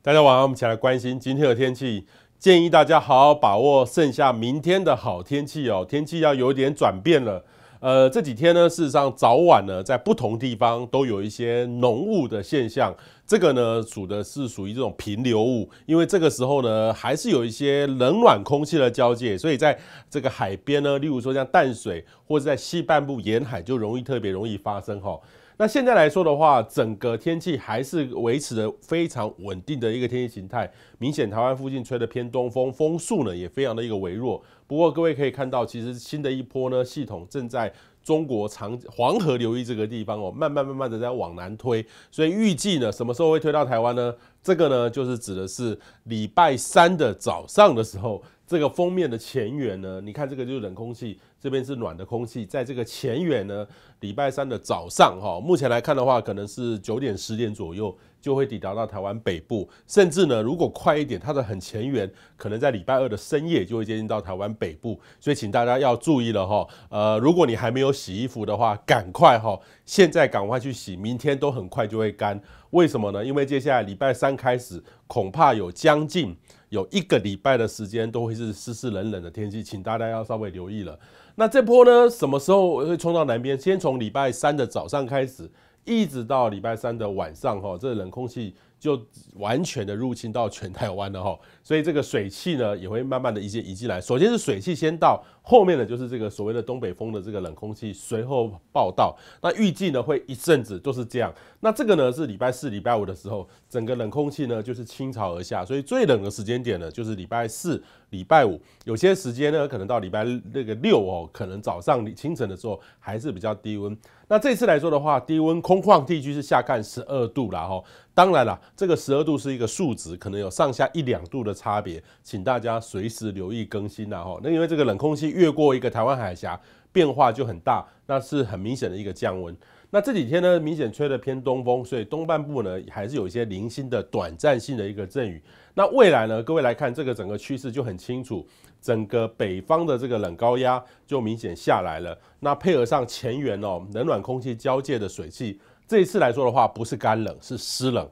大家晚上，我们一起来关心今天的天气。建议大家好好把握剩下明天的好天气哦。天气要有一点转变了。呃，这几天呢，事实上早晚呢，在不同地方都有一些浓雾的现象。这个呢，属的是属于这种平流雾，因为这个时候呢，还是有一些冷暖空气的交界，所以在这个海边呢，例如说像淡水，或者在西半部沿海，就容易特别容易发生哈。那现在来说的话，整个天气还是维持的非常稳定的一个天气形态，明显台湾附近吹的偏东风，风速呢也非常的一个微弱。不过各位可以看到，其实新的一波呢，系统正在中国长黄河流域这个地方哦，慢慢慢慢的在往南推，所以预计呢，什么时候会推到台湾呢？这个呢，就是指的是礼拜三的早上的时候，这个封面的前缘呢，你看这个就是冷空气，这边是暖的空气，在这个前缘呢，礼拜三的早上哈，目前来看的话，可能是九点十点左右。就会抵达到台湾北部，甚至呢，如果快一点，它的很前缘可能在礼拜二的深夜就会接近到台湾北部，所以请大家要注意了哈。呃，如果你还没有洗衣服的话，赶快哈，现在赶快去洗，明天都很快就会干。为什么呢？因为接下来礼拜三开始，恐怕有将近有一个礼拜的时间都会是湿湿冷冷的天气，请大家要稍微留意了。那这波呢，什么时候会冲到南边？先从礼拜三的早上开始。一直到礼拜三的晚上，哈，这冷空气。就完全的入侵到全台湾了哈，所以这个水汽呢也会慢慢的一些移进来。首先是水汽先到，后面呢就是这个所谓的东北风的这个冷空气随后报道。那预计呢会一阵子都是这样。那这个呢是礼拜四、礼拜五的时候，整个冷空气呢就是倾巢而下，所以最冷的时间点呢就是礼拜四、礼拜五。有些时间呢可能到礼拜那个六哦，可能早上清晨的时候还是比较低温。那这次来说的话，低温空旷地区是下看十二度啦，吼，当然了，这个十二度是一个数值，可能有上下一两度的差别，请大家随时留意更新了哈。那因为这个冷空气越过一个台湾海峡，变化就很大，那是很明显的一个降温。那这几天呢，明显吹的偏东风，所以东半部呢还是有一些零星的短暂性的一个阵雨。那未来呢，各位来看这个整个趋势就很清楚，整个北方的这个冷高压就明显下来了，那配合上前缘哦，冷暖空气交界的水汽。这一次来说的话，不是干冷，是湿冷，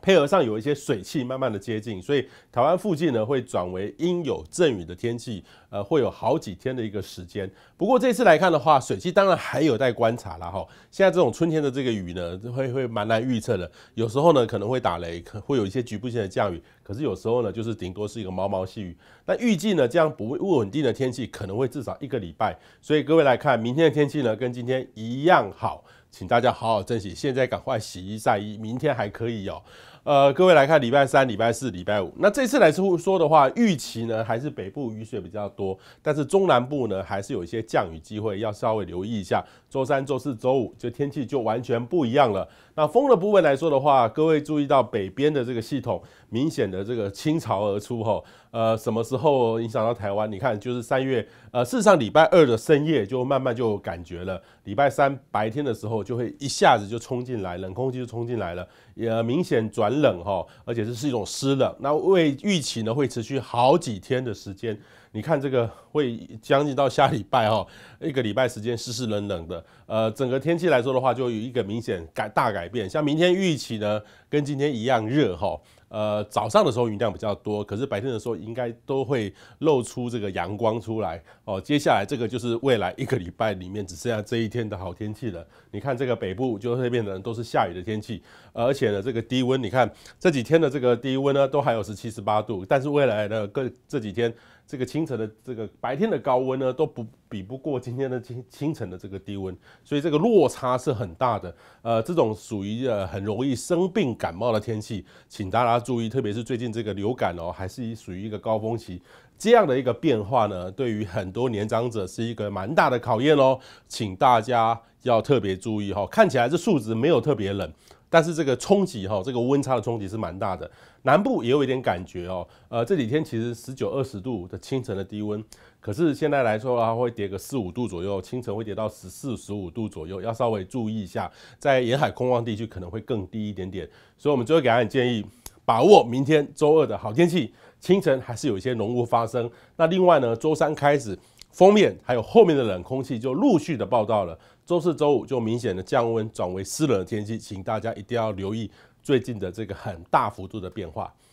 配合上有一些水汽慢慢的接近，所以台湾附近呢会转为阴有阵雨的天气，呃，会有好几天的一个时间。不过这次来看的话，水汽当然还有待观察了哈。现在这种春天的这个雨呢，会会蛮难预测的，有时候呢可能会打雷，可会有一些局部性的降雨，可是有时候呢就是顶多是一个毛毛细雨。那预计呢这样不不稳定的天气可能会至少一个礼拜。所以各位来看，明天的天气呢跟今天一样好。请大家好好珍惜，现在赶快洗晒衣，明天还可以哦。呃，各位来看，礼拜三、礼拜四、礼拜五，那这次来说说的话，预期呢还是北部雨水比较多，但是中南部呢还是有一些降雨机会，要稍微留意一下。周三、周四、周五，这天气就完全不一样了。那风的部分来说的话，各位注意到北边的这个系统明显的这个倾巢而出吼，呃，什么时候影响到台湾？你看，就是三月。呃，事实上，礼拜二的深夜就慢慢就感觉了，礼拜三白天的时候。就会一下子就冲进来，冷空气就冲进来了，也明显转冷哈，而且这是一种湿冷。那为预期呢，会持续好几天的时间。你看这个会将近到下礼拜哈，一个礼拜时间湿湿冷冷的。呃，整个天气来说的话，就有一个明显改大改变。像明天预期呢，跟今天一样热哈。呃，早上的时候云量比较多，可是白天的时候应该都会露出这个阳光出来哦。接下来这个就是未来一个礼拜里面只剩下这一天的好天气了。你看这个北部就会变成都是下雨的天气，而且呢，这个低温，你看这几天的这个低温呢都还有十七十八度，但是未来的各这几天。这个清晨的这个白天的高温呢，都不比不过今天的清清晨的这个低温，所以这个落差是很大的。呃，这种属于呃很容易生病感冒的天气，请大家注意，特别是最近这个流感哦，还是属于一个高峰期。这样的一个变化呢，对于很多年长者是一个蛮大的考验哦，请大家要特别注意哈。看起来这数值没有特别冷。但是这个冲击哈，这个温差的冲击是蛮大的。南部也有一点感觉哦，呃，这几天其实十九、二十度的清晨的低温，可是现在来说啊，会跌个四五度左右，清晨会跌到十四、十五度左右，要稍微注意一下。在沿海空旷地区可能会更低一点点，所以我们最后给大家点建议：把握明天周二的好天气，清晨还是有一些浓雾发生。那另外呢，周三开始。封面还有后面的冷空气就陆续的报道了，周四、周五就明显的降温，转为湿冷的天气，请大家一定要留意最近的这个很大幅度的变化。